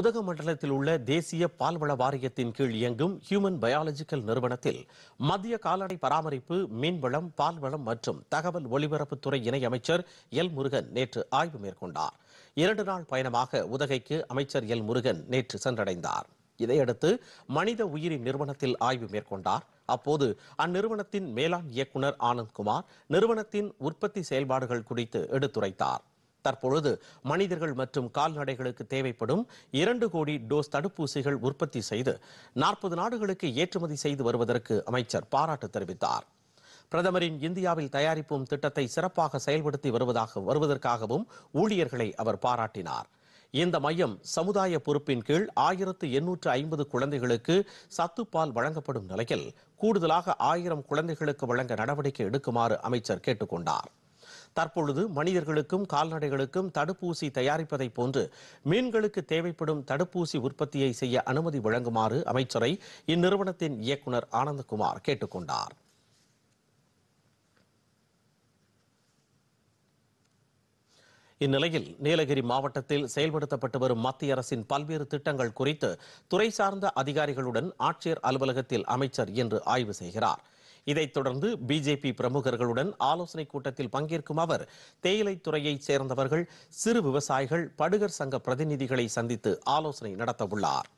உதகமண்டலத்தில் உள்ள தேசிய பால்வள வாரியத்தின் கீழ் இயங்கும் ஹியூமன் பயாலஜிக்கல் நிறுவனத்தில் மத்திய கால்நடை பராமரிப்பு மீன்வளம் பால்வளம் மற்றும் தகவல் ஒலிபரப்புத்துறை இணையமைச்சர் எல் முருகன் நேற்று ஆய்வு மேற்கொண்டார் இரண்டு நாள் பயணமாக உதகைக்கு அமைச்சர் எல் முருகன் நேற்று சென்றடைந்தார் இதையடுத்து மனித உயிரி நிறுவனத்தில் ஆய்வு மேற்கொண்டார் அப்போது அந்நிறுவனத்தின் மேலாண் இயக்குநர் ஆனந்த்குமார் நிறுவனத்தின் உற்பத்தி செயல்பாடுகள் குறித்து எடுத்துரைத்தார் தற்பொழுது மனிதர்கள் மற்றும் கால்நடைகளுக்கு தேவைப்படும் இரண்டு கோடி டோஸ் தடுப்பூசிகள் உற்பத்தி செய்து நாற்பது நாடுகளுக்கு ஏற்றுமதி செய்து வருவதற்கு அமைச்சர் பாராட்டு தெரிவித்தார் பிரதமரின் இந்தியாவில் தயாரிப்பும் திட்டத்தை சிறப்பாக செயல்படுத்தி வருவதாக வருவதற்காகவும் ஊழியர்களை அவர் பாராட்டினார் இந்த மையம் சமுதாய பொறுப்பின் கீழ் ஆயிரத்து எண்ணூற்று ஐம்பது குழந்தைகளுக்கு சத்துப்பால் வழங்கப்படும் நிலையில் கூடுதலாக ஆயிரம் குழந்தைகளுக்கு வழங்க நடவடிக்கை எடுக்குமாறு அமைச்சர் கேட்டுக்கொண்டார் தற்பொழுது மனிதர்களுக்கும் கால்நடைகளுக்கும் தடுப்பூசி தயாரிப்பதை போன்று மீன்களுக்கு தேவைப்படும் தடுப்பூசி உற்பத்தியை செய்ய அனுமதி வழங்குமாறு அமைச்சரை இந்நிறுவனத்தின் இயக்குநர் ஆனந்தகுமார் கேட்டுக்கொண்டார் இந்நிலையில் நீலகிரி மாவட்டத்தில் செயல்படுத்தப்பட்டு வரும் மத்திய அரசின் பல்வேறு திட்டங்கள் குறித்து துறை சார்ந்த அதிகாரிகளுடன் ஆட்சியர் அலுவலகத்தில் அமைச்சர் இன்று ஆய்வு செய்கிறார் இதைத் தொடர்ந்து பிஜேபி பிரமுகர்களுடன் ஆலோசனைக் கூட்டத்தில் பங்கேற்கும் அவர் தேயிலை துறையைச் சேர்ந்தவர்கள் சிறு விவசாயிகள் படுகர் சங்க பிரதிநிதிகளை சந்தித்து ஆலோசனை நடத்தவுள்ளார்